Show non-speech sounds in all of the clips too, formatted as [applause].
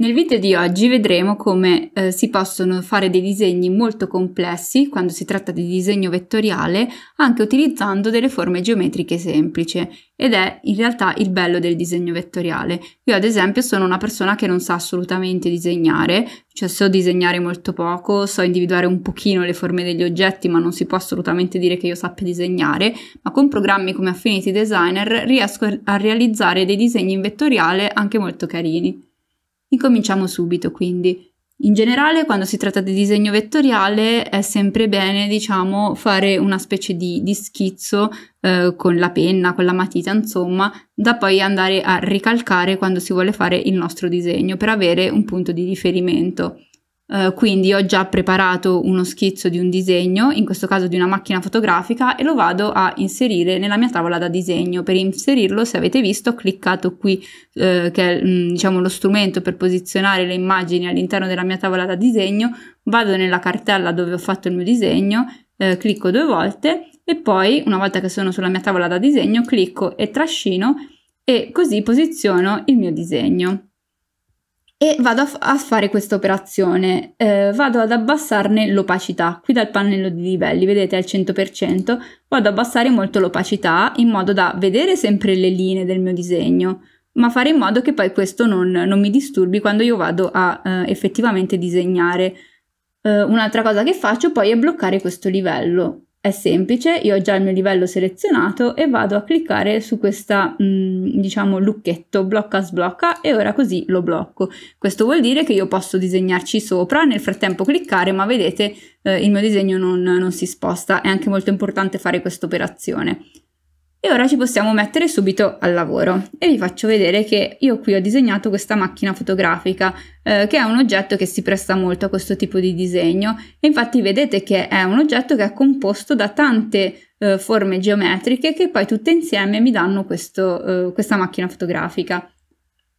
Nel video di oggi vedremo come eh, si possono fare dei disegni molto complessi quando si tratta di disegno vettoriale anche utilizzando delle forme geometriche semplici ed è in realtà il bello del disegno vettoriale. Io ad esempio sono una persona che non sa assolutamente disegnare, cioè so disegnare molto poco, so individuare un pochino le forme degli oggetti ma non si può assolutamente dire che io sappia disegnare, ma con programmi come Affinity Designer riesco a realizzare dei disegni in vettoriale anche molto carini. Incominciamo subito quindi. In generale, quando si tratta di disegno vettoriale, è sempre bene, diciamo, fare una specie di, di schizzo eh, con la penna, con la matita, insomma, da poi andare a ricalcare quando si vuole fare il nostro disegno per avere un punto di riferimento. Eh, quindi ho già preparato uno schizzo di un disegno, in questo caso di una macchina fotografica, e lo vado a inserire nella mia tavola da disegno. Per inserirlo, se avete visto, ho cliccato qui, uh, che è mm, diciamo, lo strumento per posizionare le immagini all'interno della mia tavola da disegno, vado nella cartella dove ho fatto il mio disegno, uh, clicco due volte e poi, una volta che sono sulla mia tavola da disegno, clicco e trascino e così posiziono il mio disegno e vado a, f- a fare questa operazione, eh, vado ad abbassarne l'opacità, qui dal pannello di livelli, vedete al 100%, vado ad abbassare molto l'opacità in modo da vedere sempre le linee del mio disegno, ma fare in modo che poi questo non, non mi disturbi quando io vado a eh, effettivamente disegnare. Eh, un'altra cosa che faccio poi è bloccare questo livello, è semplice, io ho già il mio livello selezionato e vado a cliccare su questa, mm, diciamo, lucchetto blocca sblocca e ora così lo blocco. Questo vuol dire che io posso disegnarci sopra, nel frattempo cliccare, ma vedete eh, il mio disegno non, non si sposta. È anche molto importante fare questa operazione. E ora ci possiamo mettere subito al lavoro e vi faccio vedere che io qui ho disegnato questa macchina fotografica eh, che è un oggetto che si presta molto a questo tipo di disegno e infatti vedete che è un oggetto che è composto da tante eh, forme geometriche che poi tutte insieme mi danno questo, eh, questa macchina fotografica.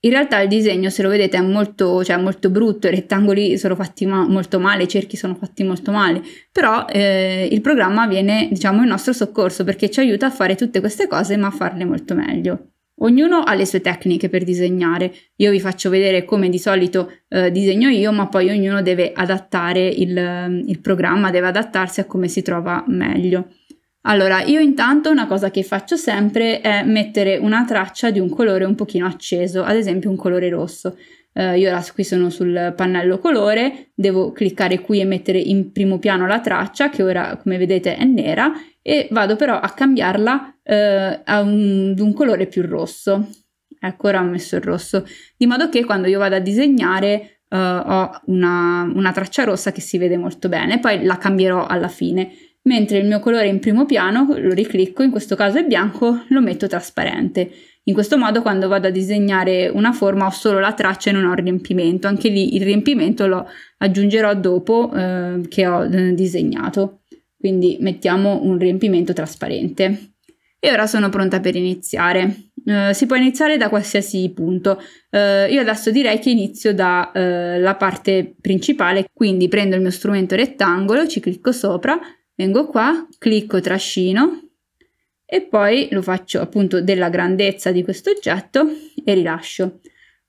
In realtà il disegno, se lo vedete, è molto, cioè, molto brutto, i rettangoli sono fatti ma- molto male, i cerchi sono fatti molto male, però eh, il programma viene, diciamo, in nostro soccorso perché ci aiuta a fare tutte queste cose ma a farle molto meglio. Ognuno ha le sue tecniche per disegnare, io vi faccio vedere come di solito eh, disegno io, ma poi ognuno deve adattare il, il programma, deve adattarsi a come si trova meglio. Allora, io intanto una cosa che faccio sempre è mettere una traccia di un colore un pochino acceso, ad esempio un colore rosso. Eh, io ora qui sono sul pannello colore, devo cliccare qui e mettere in primo piano la traccia, che ora come vedete è nera, e vado però a cambiarla eh, ad un, un colore più rosso. Ecco, ora ho messo il rosso, di modo che quando io vado a disegnare Uh, ho una, una, traccia rossa che si vede molto bene, poi la cambierò alla fine mentre il mio colore in primo piano lo riclicco, in questo caso è bianco, lo metto trasparente. In questo modo quando vado a disegnare una forma ho solo la traccia e non ho il riempimento, anche lì il riempimento lo aggiungerò dopo eh, che ho eh, disegnato. Quindi mettiamo un riempimento trasparente. E ora sono pronta per iniziare. Uh, si può iniziare da qualsiasi punto. Uh, io adesso direi che inizio dalla uh, parte principale, quindi prendo il mio strumento rettangolo, ci clicco sopra vengo qua, clicco trascino e poi lo faccio appunto della grandezza di questo oggetto e rilascio.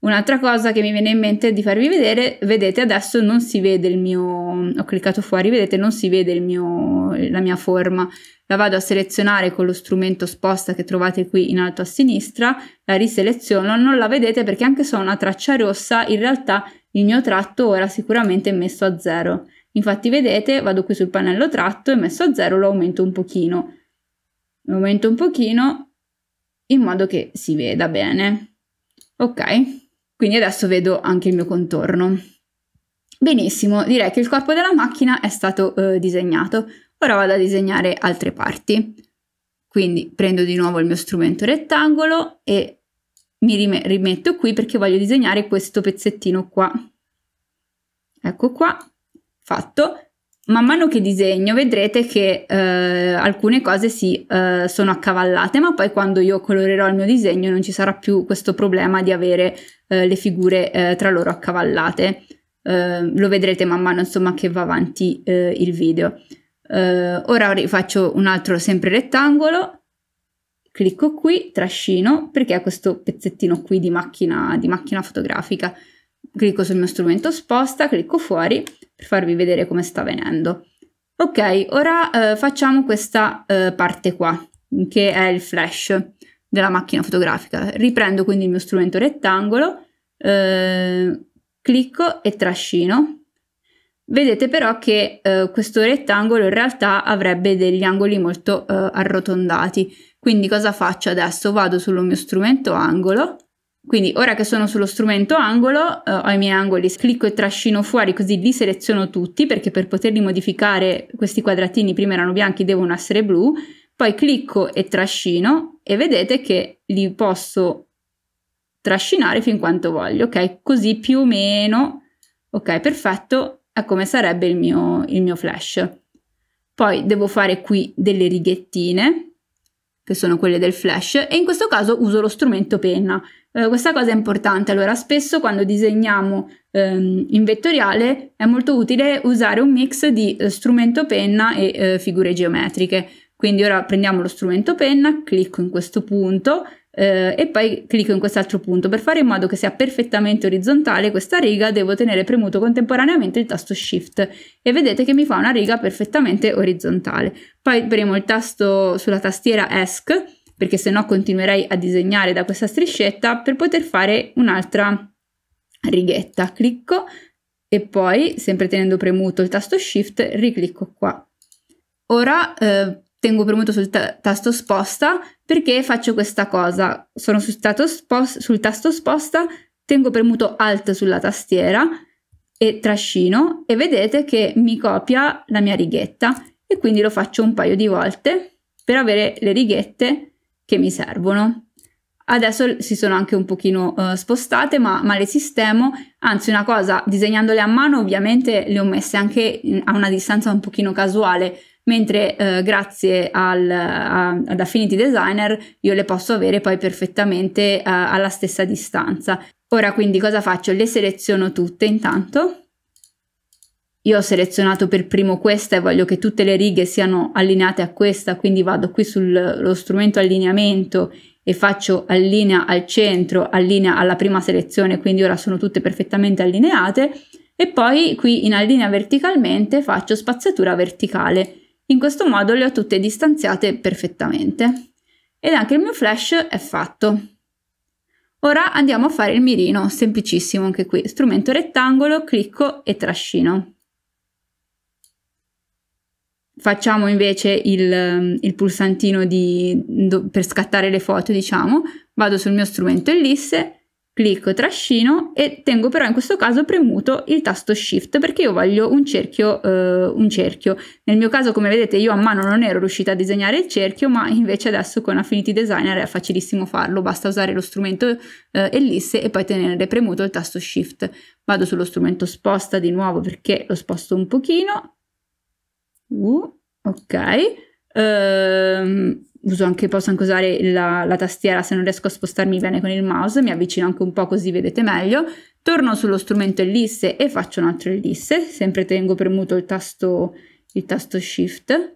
Un'altra cosa che mi viene in mente di farvi vedere, vedete adesso non si vede il mio, ho cliccato fuori, vedete non si vede mio, la mia forma, la vado a selezionare con lo strumento sposta che trovate qui in alto a sinistra, la riseleziono, non la vedete perché anche se ho una traccia rossa in realtà il mio tratto ora sicuramente è messo a zero. Infatti vedete, vado qui sul pannello tratto e messo a 0 lo aumento un pochino. Lo aumento un pochino in modo che si veda bene. Ok, quindi adesso vedo anche il mio contorno. Benissimo, direi che il corpo della macchina è stato eh, disegnato. Ora vado a disegnare altre parti. Quindi prendo di nuovo il mio strumento rettangolo e mi rimetto qui perché voglio disegnare questo pezzettino qua. Ecco qua, fatto, man mano che disegno vedrete che eh, alcune cose si eh, sono accavallate, ma poi quando io colorerò il mio disegno non ci sarà più questo problema di avere eh, le figure eh, tra loro accavallate. Ehm, lo vedrete man mano insomma che va avanti eh, il video. Eh, ora rifaccio un altro sempre rettangolo, clicco qui, trascino, perché è questo pezzettino qui di macchina, di macchina fotografica clicco sul mio strumento sposta, clicco fuori per farvi vedere come sta venendo. Ok, ora eh, facciamo questa eh, parte qua, che è il flash della macchina fotografica. Riprendo quindi il mio strumento rettangolo, eh, clicco e trascino. Vedete però che eh, questo rettangolo in realtà avrebbe degli angoli molto eh, arrotondati. Quindi cosa faccio adesso? Vado sul mio strumento angolo, quindi ora che sono sullo strumento angolo, eh, ho i miei angoli, clicco e trascino fuori così li seleziono tutti perché per poterli modificare questi quadratini prima erano bianchi devono essere blu, poi clicco e trascino e vedete che li posso trascinare fin quanto voglio, ok? Così più o meno, ok perfetto, è come sarebbe il mio, il mio flash. Poi devo fare qui delle righettine che sono quelle del flash e in questo caso uso lo strumento penna eh, questa cosa è importante, allora spesso quando disegniamo ehm, in vettoriale è molto utile usare un mix di eh, strumento penna e eh, figure geometriche. Quindi ora prendiamo lo strumento penna, clicco in questo punto eh, e poi clicco in quest'altro punto. Per fare in modo che sia perfettamente orizzontale questa riga devo tenere premuto contemporaneamente il tasto Shift e vedete che mi fa una riga perfettamente orizzontale. Poi premo il tasto sulla tastiera ESC perché se no continuerei a disegnare da questa striscetta per poter fare un'altra righetta. Clicco e poi, sempre tenendo premuto il tasto Shift, riclicco qua. Ora eh, tengo premuto sul ta tasto sposta perché faccio questa cosa. Sono sul, sul tasto sposta, tengo premuto Alt sulla tastiera e trascino e vedete che mi copia la mia righetta e quindi lo faccio un paio di volte per avere le righette che mi servono. Adesso si sono anche un pochino uh, spostate, ma, ma, le sistemo. Anzi, una cosa, disegnandole a mano, ovviamente le ho messe anche in, a una distanza un pochino casuale, mentre eh, grazie al, a, ad Affinity Designer io le posso avere poi perfettamente eh, alla stessa distanza. Ora quindi cosa faccio? Le seleziono tutte intanto io ho selezionato per primo questa e voglio che tutte le righe siano allineate a questa, quindi vado qui sullo strumento allineamento e faccio allinea al centro, allinea alla prima selezione, quindi ora sono tutte perfettamente allineate, e poi qui in allinea verticalmente faccio spazzatura verticale. In questo modo le ho tutte distanziate perfettamente. Ed anche il mio flash è fatto. Ora andiamo a fare il mirino, semplicissimo anche qui. Strumento rettangolo, clicco e trascino facciamo invece il, ehm, il pulsantino di, do, per scattare le foto, diciamo, vado sul mio strumento ellisse, clicco trascino e tengo però in questo caso premuto il tasto shift perché io voglio un cerchio, eh, un cerchio. Nel mio caso come vedete io a mano non ero riuscita a disegnare il cerchio ma invece adesso con Affinity Designer è facilissimo farlo, basta usare lo strumento eh, ellisse e poi tenere premuto il tasto shift. Vado sullo strumento sposta di nuovo perché lo sposto un pochino Uh, ok. Ehm, uso anche, posso anche usare la, la tastiera se non riesco a spostarmi bene con il mouse, mi avvicino anche un po' così vedete meglio. Torno sullo strumento ellisse e faccio un altro ellisse, sempre tengo premuto il tasto, il tasto shift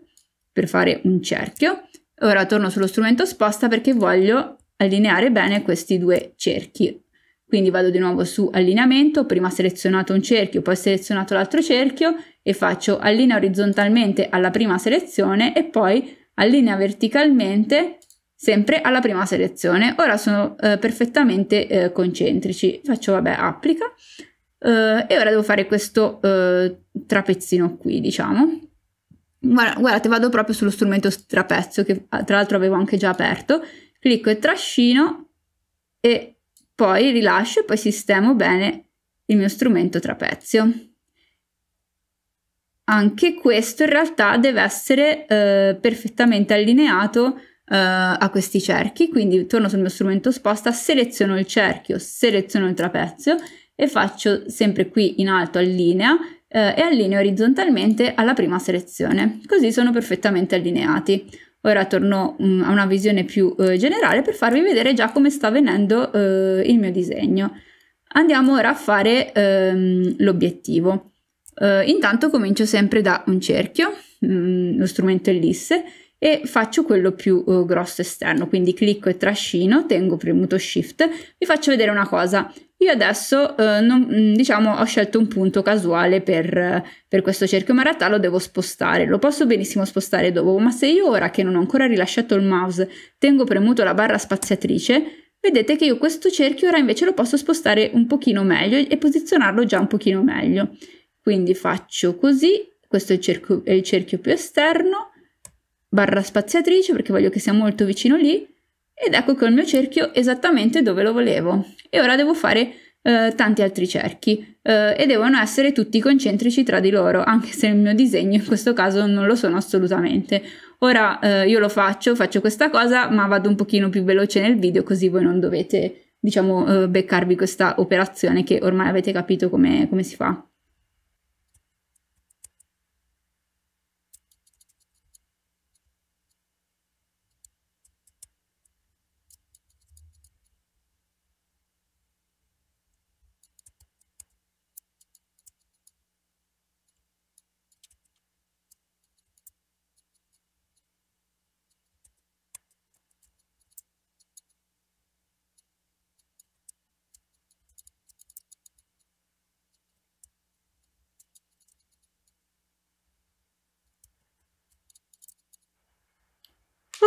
per fare un cerchio. Ora torno sullo strumento sposta perché voglio allineare bene questi due cerchi. Quindi vado di nuovo su allineamento, prima selezionato un cerchio, poi selezionato l'altro cerchio e faccio allinea orizzontalmente alla prima selezione e poi allinea verticalmente sempre alla prima selezione. Ora sono eh, perfettamente eh, concentrici. Faccio vabbè applica eh, e ora devo fare questo eh, trapezzino qui diciamo. Guarda, guardate vado proprio sullo strumento trapezzo che tra l'altro avevo anche già aperto. Clicco e trascino e poi rilascio e poi sistemo bene il mio strumento trapezio. Anche questo in realtà deve essere eh, perfettamente allineato Uh, a questi cerchi, quindi torno sul mio strumento sposta, seleziono il cerchio, seleziono il trapezio e faccio sempre qui in alto allinea uh, e allineo orizzontalmente alla prima selezione, così sono perfettamente allineati. Ora torno mh, mm, a una visione più eh, generale per farvi vedere già come sta avvenendo eh, il mio disegno. Andiamo ora a fare ehm, l'obiettivo. Eh, intanto comincio sempre da un cerchio, mh, mm, lo strumento ellisse, e faccio quello più eh, grosso esterno, quindi clicco e trascino, tengo premuto shift, vi faccio vedere una cosa, io adesso eh, non, mm, diciamo ho scelto un punto casuale per, per questo cerchio maratà, lo devo spostare, lo posso benissimo spostare dopo, ma se io ora che non ho ancora rilasciato il mouse tengo premuto la barra spaziatrice, vedete che io questo cerchio ora invece lo posso spostare un pochino meglio e posizionarlo già un pochino meglio. Quindi faccio così, questo è il cerchio, è il cerchio più esterno, barra spaziatrice perché voglio che sia molto vicino lì, ed ecco che ho il mio cerchio esattamente dove lo volevo e ora devo fare eh, tanti altri cerchi eh, e devono essere tutti concentrici tra di loro anche se il mio disegno in questo caso non lo sono assolutamente ora eh, io lo faccio faccio questa cosa ma vado un pochino più veloce nel video così voi non dovete diciamo eh, beccarvi questa operazione che ormai avete capito come, come si fa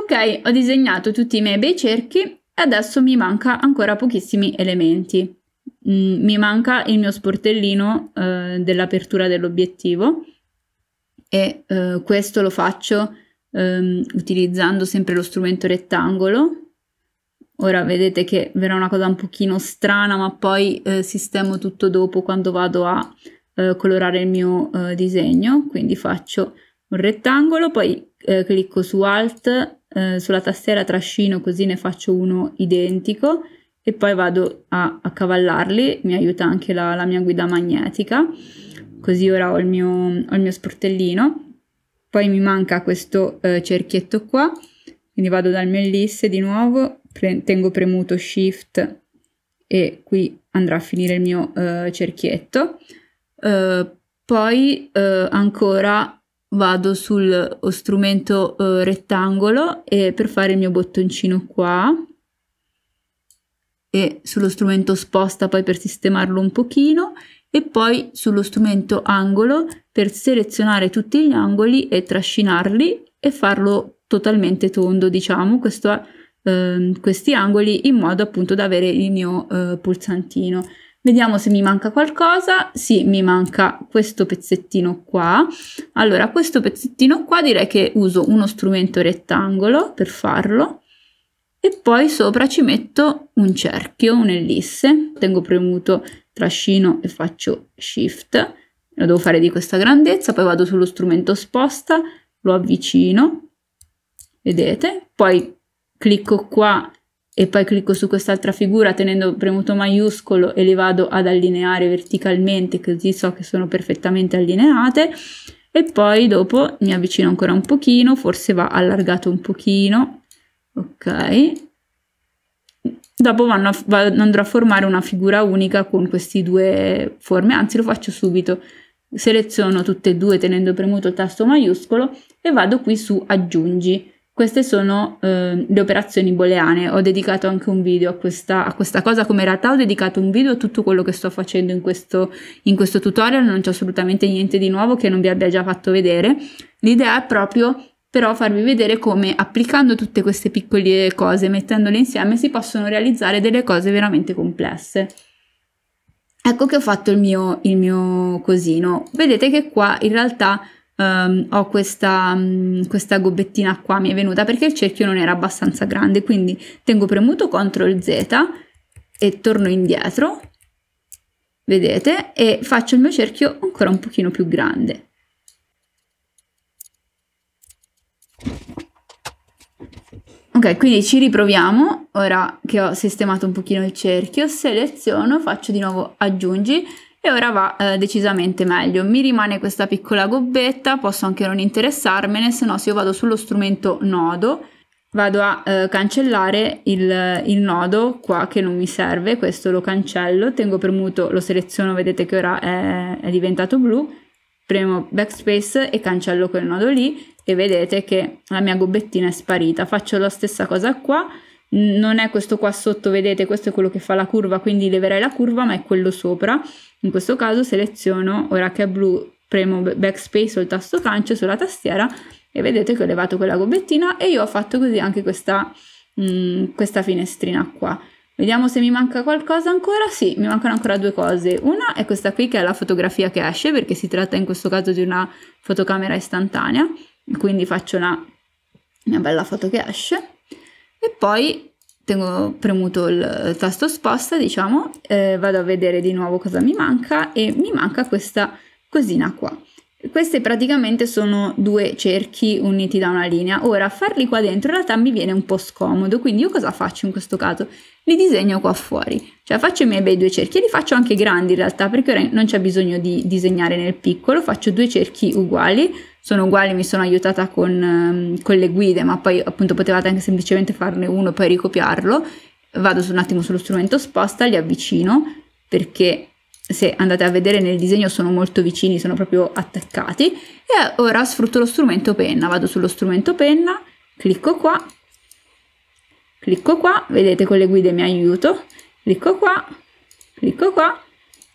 Ok, ho disegnato tutti i miei bei cerchi e adesso mi manca ancora pochissimi elementi. Mm, mi manca il mio sportellino eh, dell'apertura dell'obiettivo e eh, questo lo faccio ehm, utilizzando sempre lo strumento rettangolo. Ora vedete che verrà una cosa un pochino strana ma poi eh, sistemo tutto dopo quando vado a eh, colorare il mio eh, disegno, quindi faccio un rettangolo, poi eh, clicco su Alt, eh, sulla tastiera trascino così ne faccio uno identico e poi vado a accavallarli, mi aiuta anche la, la mia guida magnetica, così ora ho il mio, ho il mio sportellino. Poi mi manca questo eh, cerchietto qua, quindi vado dal mio ellisse di nuovo, pre tengo premuto Shift e qui andrà a finire il mio eh, cerchietto. Eh, poi eh, ancora vado sul strumento eh, rettangolo e per fare il mio bottoncino qua e sullo strumento sposta poi per sistemarlo un pochino e poi sullo strumento angolo per selezionare tutti gli angoli e trascinarli e farlo totalmente tondo diciamo questo, eh, questi angoli in modo appunto da avere il mio eh, pulsantino Vediamo se mi manca qualcosa. Sì, mi manca questo pezzettino qua. Allora, questo pezzettino qua direi che uso uno strumento rettangolo per farlo e poi sopra ci metto un cerchio, un'ellisse. Tengo premuto trascino e faccio shift. Lo devo fare di questa grandezza, poi vado sullo strumento sposta, lo avvicino, vedete? Poi clicco qua e poi clicco su quest'altra figura tenendo premuto maiuscolo e le vado ad allineare verticalmente così so che sono perfettamente allineate e poi dopo mi avvicino ancora un pochino, forse va allargato un pochino, ok. Dopo a, andrò a formare una figura unica con queste due forme, anzi lo faccio subito. Seleziono tutte e due tenendo premuto il tasto maiuscolo e vado qui su aggiungi queste sono eh, le operazioni booleane, ho dedicato anche un video a questa, a questa, cosa, come in realtà ho dedicato un video a tutto quello che sto facendo in questo, in questo tutorial, non c'è assolutamente niente di nuovo che non vi abbia già fatto vedere. L'idea è proprio però farvi vedere come applicando tutte queste piccole cose, mettendole insieme, si possono realizzare delle cose veramente complesse. Ecco che ho fatto il mio, il mio cosino. Vedete che qua in realtà um, ho questa, um, questa gobettina qua mi è venuta perché il cerchio non era abbastanza grande, quindi tengo premuto CTRL Z e torno indietro, vedete, e faccio il mio cerchio ancora un pochino più grande. Ok, quindi ci riproviamo, ora che ho sistemato un pochino il cerchio, seleziono, faccio di nuovo aggiungi e ora va eh, decisamente meglio. Mi rimane questa piccola gobbetta, posso anche non interessarmene, se no se io vado sullo strumento nodo vado a eh, cancellare il, il, nodo qua che non mi serve, questo lo cancello, tengo premuto, lo seleziono, vedete che ora è, è diventato blu, premo backspace e cancello quel nodo lì e vedete che la mia gobbettina è sparita. Faccio la stessa cosa qua, non è questo qua sotto, vedete, questo è quello che fa la curva, quindi leverei la curva, ma è quello sopra. In questo caso seleziono, ora che è blu, premo backspace o il tasto cancio sulla tastiera e vedete che ho levato quella gobbettina e io ho fatto così anche questa, mh, mm, questa finestrina qua. Vediamo se mi manca qualcosa ancora. Sì, mi mancano ancora due cose. Una è questa qui che è la fotografia che esce, perché si tratta in questo caso di una fotocamera istantanea. Quindi faccio una, una bella foto che esce e poi tengo premuto il tasto sposta, diciamo, eh, vado a vedere di nuovo cosa mi manca e mi manca questa cosina qua. Queste praticamente sono due cerchi uniti da una linea. Ora, farli qua dentro in realtà mi viene un po' scomodo, quindi io cosa faccio in questo caso? Li disegno qua fuori, cioè faccio i miei bei due cerchi e li faccio anche grandi in realtà, perché ora non c'è bisogno di disegnare nel piccolo, faccio due cerchi uguali, sono uguali, mi sono aiutata con, ehm, con le guide, ma poi appunto potevate anche semplicemente farne uno e poi ricopiarlo. Vado su un attimo sullo strumento sposta, li avvicino, perché se andate a vedere nel disegno sono molto vicini, sono proprio attaccati e ora sfrutto lo strumento penna, vado sullo strumento penna, clicco qua, clicco qua, vedete con le guide mi aiuto, clicco qua, clicco qua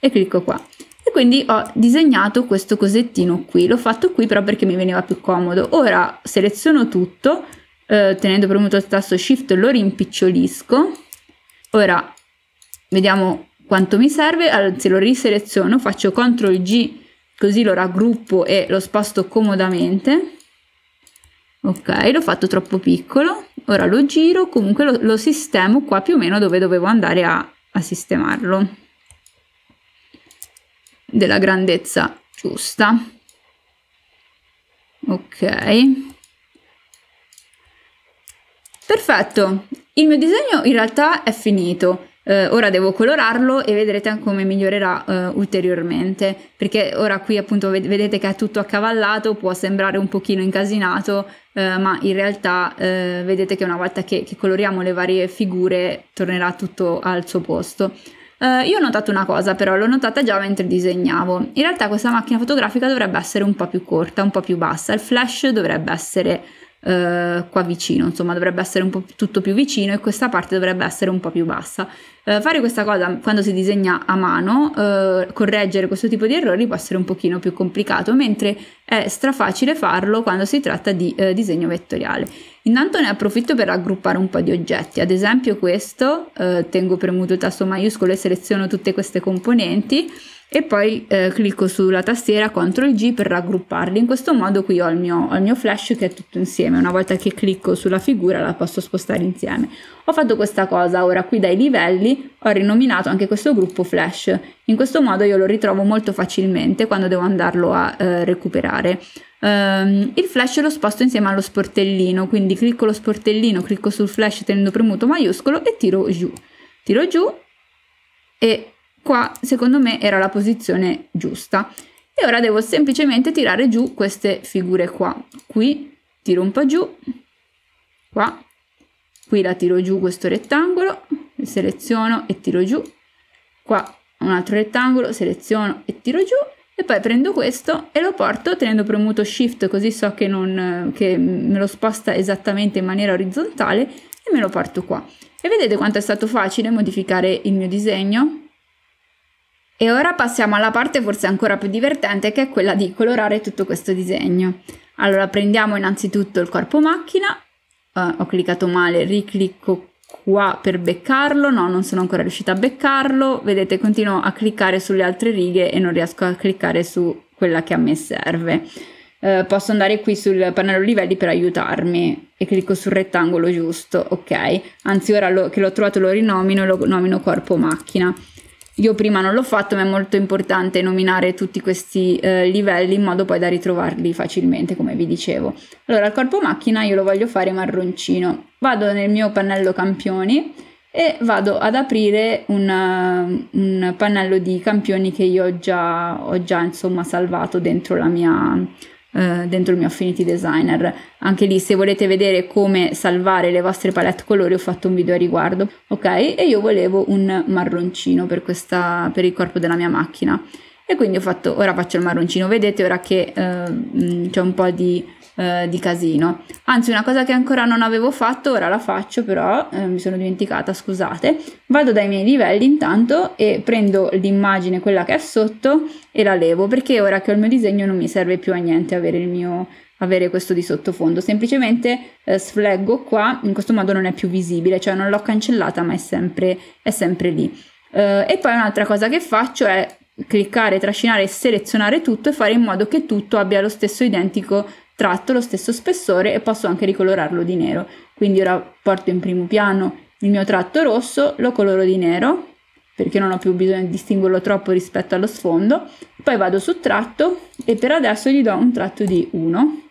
e clicco qua e quindi ho disegnato questo cosettino qui, l'ho fatto qui però perché mi veniva più comodo, ora seleziono tutto eh, tenendo premuto il tasto shift lo rimpicciolisco, ora vediamo quanto mi serve, anzi lo riseleziono, faccio CTRL G così lo raggruppo e lo sposto comodamente. Ok, l'ho fatto troppo piccolo, ora lo giro, comunque lo, lo, sistemo qua più o meno dove dovevo andare a, a sistemarlo. Della grandezza giusta. Ok. Perfetto, il mio disegno in realtà è finito. Eh, ora devo colorarlo e vedrete come migliorerà eh, ulteriormente, perché ora qui appunto vedete che è tutto accavallato, può sembrare un pochino incasinato, eh, ma in realtà eh, vedete che una volta che, che, coloriamo le varie figure tornerà tutto al suo posto. Eh, io ho notato una cosa però, l'ho notata già mentre disegnavo, in realtà questa macchina fotografica dovrebbe essere un po' più corta, un po' più bassa, il flash dovrebbe essere eh, qua vicino, insomma dovrebbe essere un po' tutto più vicino e questa parte dovrebbe essere un po' più bassa. Eh, fare questa cosa quando si disegna a mano, eh, correggere questo tipo di errori può essere un pochino più complicato, mentre è strafacile farlo quando si tratta di eh, disegno vettoriale. Intanto ne approfitto per raggruppare un po' di oggetti, ad esempio questo, eh, tengo premuto il tasto maiuscolo e seleziono tutte queste componenti, e poi eh, clicco sulla tastiera CTRL G per raggrupparli. In questo modo qui ho il, mio, ho il mio flash che è tutto insieme. Una volta che clicco sulla figura la posso spostare insieme. Ho fatto questa cosa, ora qui dai livelli ho rinominato anche questo gruppo flash. In questo modo io lo ritrovo molto facilmente quando devo andarlo a eh, recuperare. Um, il flash lo sposto insieme allo sportellino, quindi clicco lo sportellino, clicco sul flash tenendo premuto maiuscolo e tiro giù. Tiro giù e Qua secondo me era la posizione giusta. E ora devo semplicemente tirare giù queste figure qua. Qui tiro un po' giù, qua, qui la tiro giù questo rettangolo, seleziono e tiro giù, qua un altro rettangolo, seleziono e tiro giù e poi prendo questo e lo porto tenendo premuto shift così so che, non, che me lo sposta esattamente in maniera orizzontale e me lo porto qua. E vedete quanto è stato facile modificare il mio disegno? E ora passiamo alla parte forse ancora più divertente che è quella di colorare tutto questo disegno. Allora prendiamo innanzitutto il corpo macchina, uh, ho cliccato male, riclicco qua per beccarlo, no non sono ancora riuscita a beccarlo, vedete continuo a cliccare sulle altre righe e non riesco a cliccare su quella che a me serve. Uh, posso andare qui sul pannello livelli per aiutarmi e clicco sul rettangolo giusto, ok, anzi ora lo, che l'ho trovato lo rinomino e lo nomino corpo macchina. Io prima non l'ho fatto, ma è molto importante nominare tutti questi eh, livelli in modo poi da ritrovarli facilmente, come vi dicevo. Allora, il corpo macchina io lo voglio fare marroncino. Vado nel mio pannello campioni e vado ad aprire una, eh, un pannello di campioni che io ho già, ho già insomma, salvato dentro la mia eh, dentro il mio Affinity Designer. Anche lì se volete vedere come salvare le vostre palette colori ho fatto un video a riguardo, ok? E io volevo un marroncino per, questa, per il corpo della mia macchina e quindi ho fatto, ora faccio il marroncino, vedete ora che eh, mm, c'è un po' di eh, di casino. Anzi, una cosa che ancora non avevo fatto, ora la faccio però, eh, mi sono dimenticata, scusate. Vado dai miei livelli intanto e prendo l'immagine, quella che è sotto, e la levo, perché ora che ho il mio disegno non mi serve più a niente avere il mio avere questo di sottofondo, semplicemente eh, sfleggo qua, in questo modo non è più visibile, cioè non l'ho cancellata ma è sempre, è sempre lì. Uh, e poi un'altra cosa che faccio è cliccare, trascinare, e selezionare tutto e fare in modo che tutto abbia lo stesso identico tratto lo stesso spessore e posso anche ricolorarlo di nero. Quindi ora porto in primo piano il mio tratto rosso, lo coloro di nero perché non ho più bisogno di distinguerlo troppo rispetto allo sfondo, poi vado su tratto e per adesso gli do un tratto di 1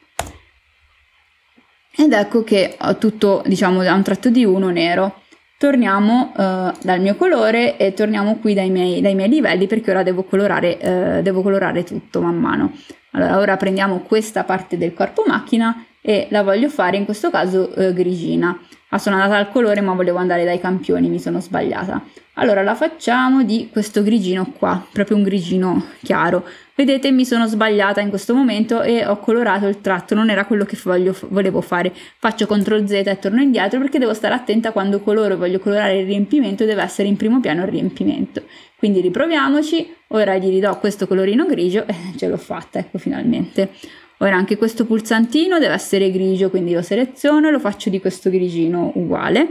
ed ecco che ho tutto diciamo da un tratto di 1 nero. Torniamo eh, dal mio colore e torniamo qui dai miei, dai miei livelli perché ora devo colorare, eh, devo colorare tutto man mano. Allora, ora prendiamo questa parte del corpo macchina e la voglio fare in questo caso eh, grigina. Ah, sono andata al colore ma volevo andare dai campioni, mi sono sbagliata. Allora la facciamo di questo grigino qua, proprio un grigino chiaro. Vedete mi sono sbagliata in questo momento e ho colorato il tratto, non era quello che voglio, volevo fare. Faccio CTRL Z e torno indietro perché devo stare attenta quando coloro e voglio colorare il riempimento, deve essere in primo piano il riempimento. Quindi riproviamoci, ora gli ridò questo colorino grigio e [laughs] ce l'ho fatta, ecco finalmente. Ora anche questo pulsantino deve essere grigio, quindi lo seleziono e lo faccio di questo grigino uguale.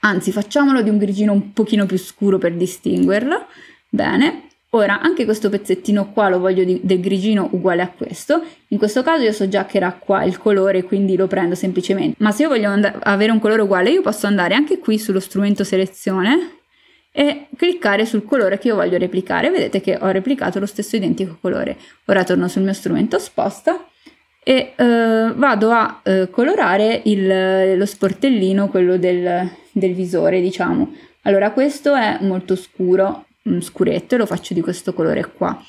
Anzi, facciamolo di un grigino un pochino più scuro per distinguerlo. Bene. Ora, anche questo pezzettino qua lo voglio di, del grigino uguale a questo. In questo caso io so già che era qua il colore, quindi lo prendo semplicemente. Ma se io voglio avere un colore uguale, io posso andare anche qui sullo strumento selezione e cliccare sul colore che io voglio replicare. Vedete che ho replicato lo stesso identico colore. Ora torno sul mio strumento sposta e eh, vado a eh, colorare il, lo sportellino, quello del, del, visore, diciamo. Allora questo è molto scuro, mm, scuretto, e lo faccio di questo colore qua.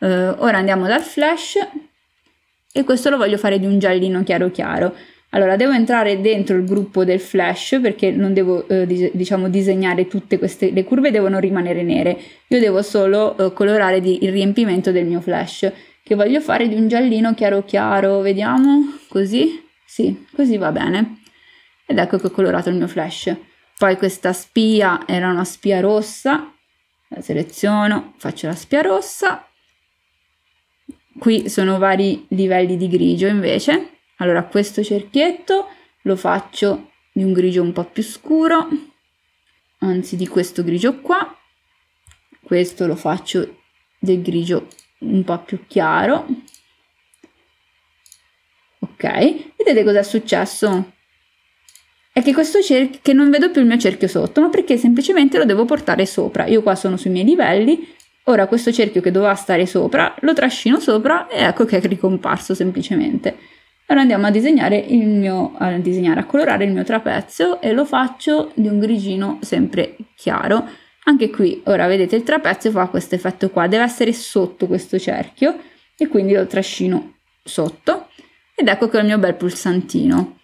Eh, ora andiamo dal flash e questo lo voglio fare di un giallino chiaro chiaro. Allora, devo entrare dentro il gruppo del flash perché non devo, eh, dis- diciamo, disegnare tutte queste, le curve devono rimanere nere. Io devo solo eh, colorare di- il riempimento del mio flash, che voglio fare di un giallino chiaro chiaro, vediamo, così, sì, così va bene. Ed ecco che ho colorato il mio flash. Poi questa spia era una spia rossa, la seleziono, faccio la spia rossa. Qui sono vari livelli di grigio invece allora questo cerchietto lo faccio di un grigio un po' più scuro, anzi di questo grigio qua, questo lo faccio del grigio un po' più chiaro. Ok, vedete cosa è successo? È che questo cerchio, che non vedo più il mio cerchio sotto, ma perché semplicemente lo devo portare sopra. Io qua sono sui miei livelli, Ora questo cerchio che doveva stare sopra lo trascino sopra e ecco che è ricomparso semplicemente. Allora andiamo a disegnare, il mio, a disegnare, a colorare il mio trapezio e lo faccio di un grigino sempre chiaro. Anche qui, ora vedete il trapezio fa questo effetto qua, deve essere sotto questo cerchio e quindi lo trascino sotto ed ecco che ho il mio bel pulsantino.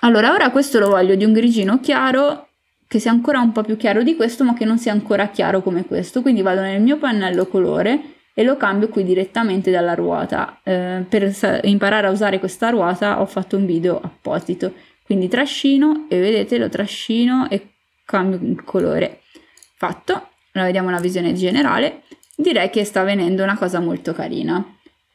Allora ora questo lo voglio di un grigino chiaro che sia ancora un po' più chiaro di questo ma che non sia ancora chiaro come questo, quindi vado nel mio pannello colore e lo cambio qui direttamente dalla ruota. Eh, per imparare a usare questa ruota ho fatto un video apposito. Quindi trascino e vedete lo trascino e cambio il colore. Fatto, ora vediamo la visione generale. Direi che sta venendo una cosa molto carina.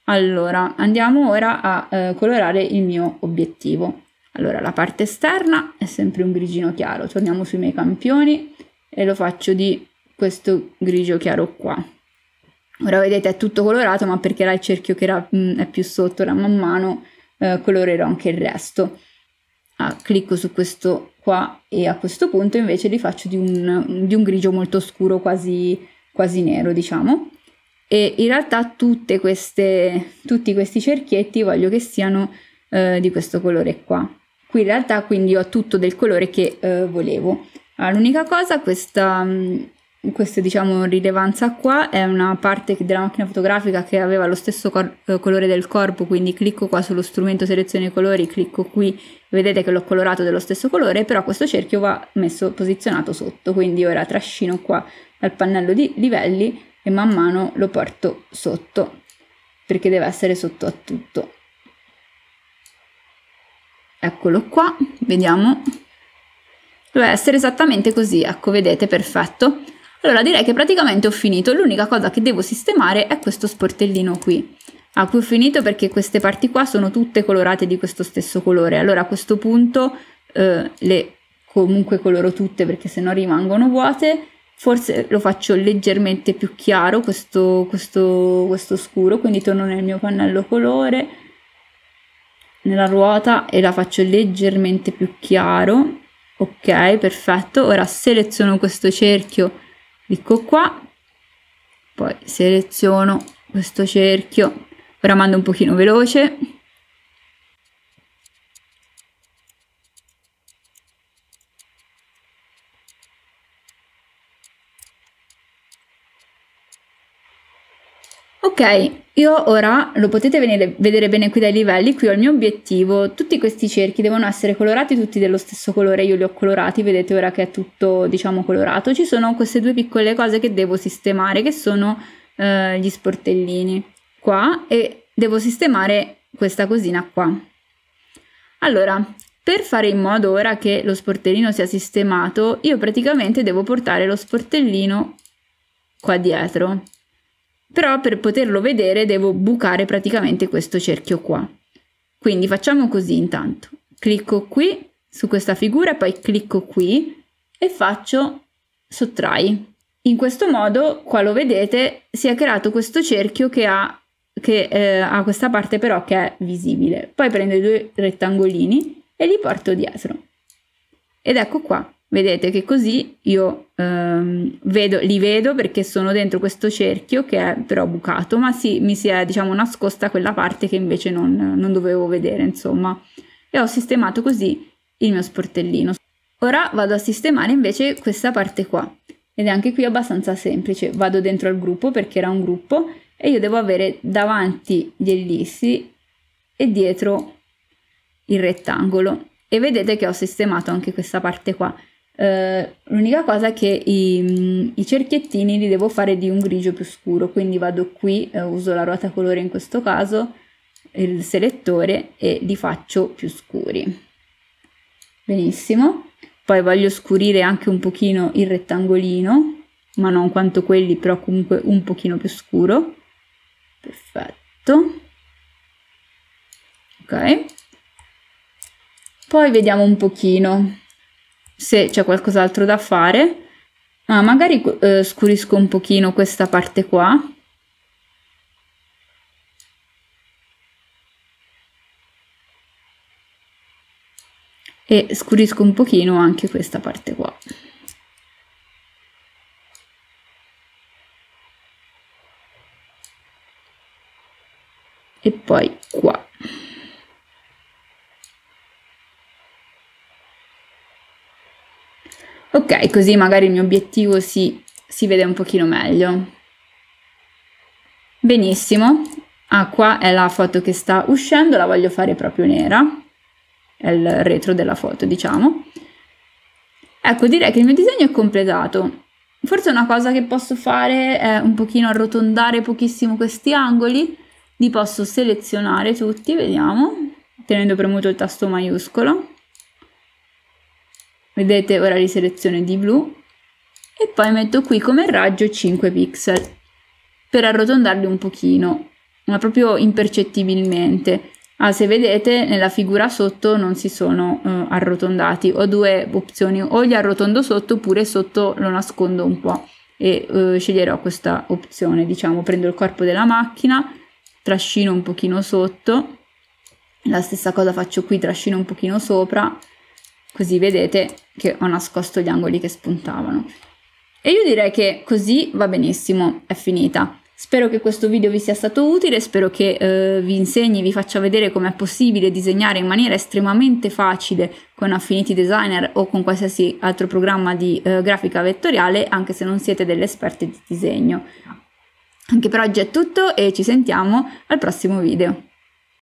Allora, andiamo ora a eh, colorare il mio obiettivo. Allora, la parte esterna è sempre un grigino chiaro. Torniamo sui miei campioni e lo faccio di questo grigio chiaro qua ora vedete è tutto colorato ma perché era il cerchio che era, mh, mm, è più sotto ora man mano eh, colorerò anche il resto ah, clicco su questo qua e a questo punto invece li faccio di un, di un grigio molto scuro quasi, quasi nero diciamo e in realtà tutte queste, tutti questi cerchietti voglio che siano eh, di questo colore qua qui in realtà quindi ho tutto del colore che eh, volevo allora, ah, l'unica cosa questa mh, mm, questa diciamo, rilevanza qua è una parte della macchina fotografica che aveva lo stesso cor- eh, colore del corpo quindi clicco qua sullo strumento selezione colori clicco qui vedete che l'ho colorato dello stesso colore però questo cerchio va messo posizionato sotto quindi ora trascino qua dal pannello di livelli e man mano lo porto sotto perché deve essere sotto a tutto eccolo qua vediamo deve essere esattamente così ecco vedete perfetto allora direi che praticamente ho finito, l'unica cosa che devo sistemare è questo sportellino qui. A cui ho finito perché queste parti qua sono tutte colorate di questo stesso colore, allora a questo punto eh, le comunque coloro tutte perché se no rimangono vuote, forse lo faccio leggermente più chiaro questo, questo, questo scuro, quindi torno nel mio pannello colore, nella ruota e la faccio leggermente più chiaro, ok perfetto, ora seleziono questo cerchio clicco qua poi seleziono questo cerchio ora mando un pochino veloce Ok, io ora lo potete venire, vedere bene qui dai livelli, qui ho il mio obiettivo, tutti questi cerchi devono essere colorati tutti dello stesso colore, io li ho colorati, vedete ora che è tutto diciamo colorato, ci sono queste due piccole cose che devo sistemare che sono eh, gli sportellini qua e devo sistemare questa cosina qua. Allora, per fare in modo ora che lo sportellino sia sistemato, io praticamente devo portare lo sportellino qua dietro però per poterlo vedere devo bucare praticamente questo cerchio qua. Quindi facciamo così intanto. Clicco qui su questa figura, poi clicco qui e faccio sottrai. In questo modo, qua lo vedete, si è creato questo cerchio che ha, che, eh, ha questa parte però che è visibile. Poi prendo i due rettangolini e li porto dietro. Ed ecco qua, Vedete che così io ehm, vedo, li vedo perché sono dentro questo cerchio che è però bucato, ma si, mi si è diciamo nascosta quella parte che invece non, non dovevo vedere, insomma. E ho sistemato così il mio sportellino. Ora vado a sistemare invece questa parte qua. Ed è anche qui abbastanza semplice. Vado dentro al gruppo perché era un gruppo e io devo avere davanti gli ellissi e dietro il rettangolo. E vedete che ho sistemato anche questa parte qua. Eh, l'unica cosa è che i, mm, i, cerchiettini li devo fare di un grigio più scuro, quindi vado qui, uh, uso la ruota colore in questo caso, il selettore e li faccio più scuri. Benissimo. Poi voglio scurire anche un pochino il rettangolino, ma non quanto quelli, però comunque un pochino più scuro. Perfetto. Ok. Poi vediamo un pochino se c'è qualcos'altro da fare. Ah, magari eh, scurisco un pochino questa parte qua. E scurisco un pochino anche questa parte qua. Ok, così magari il mio obiettivo si, si vede un pochino meglio. Benissimo. Ah, qua è la foto che sta uscendo, la voglio fare proprio nera. È il retro della foto, diciamo. Ecco, direi che il mio disegno è completato. Forse una cosa che posso fare è un pochino arrotondare pochissimo questi angoli, li posso selezionare tutti, vediamo, tenendo premuto il tasto maiuscolo vedete ora riselezione di blu e poi metto qui come raggio 5 pixel per arrotondarli un pochino ma proprio impercettibilmente ah, se vedete nella figura sotto non si sono eh, arrotondati ho due opzioni o li arrotondo sotto oppure sotto lo nascondo un po' e eh, sceglierò questa opzione diciamo prendo il corpo della macchina trascino un pochino sotto la stessa cosa faccio qui trascino un pochino sopra così vedete che ho nascosto gli angoli che spuntavano. E io direi che così va benissimo, è finita. Spero che questo video vi sia stato utile, spero che eh, vi insegni, vi faccia vedere come è possibile disegnare in maniera estremamente facile con Affinity Designer o con qualsiasi altro programma di eh, grafica vettoriale, anche se non siete delle esperte di disegno. Anche per oggi è tutto e ci sentiamo al prossimo video.